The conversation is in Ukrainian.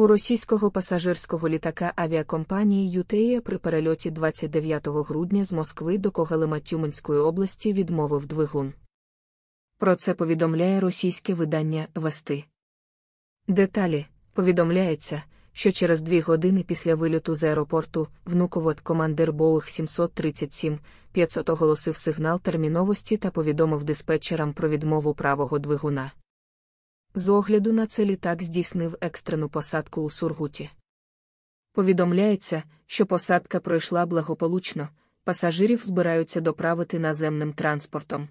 У російського пасажирського літака авіакомпанії «Ютея» при перельоті 29 грудня з Москви до Когалема Тюменської області відмовив двигун. Про це повідомляє російське видання Вести. Деталі повідомляється, що через дві години після вильоту з аеропорту внуковод командир Боїх 737 500 оголосив сигнал терміновості та повідомив диспетчерам про відмову правого двигуна. З огляду на це літак здійснив екстрену посадку у Сургуті. Повідомляється, що посадка пройшла благополучно, пасажирів збираються доправити наземним транспортом.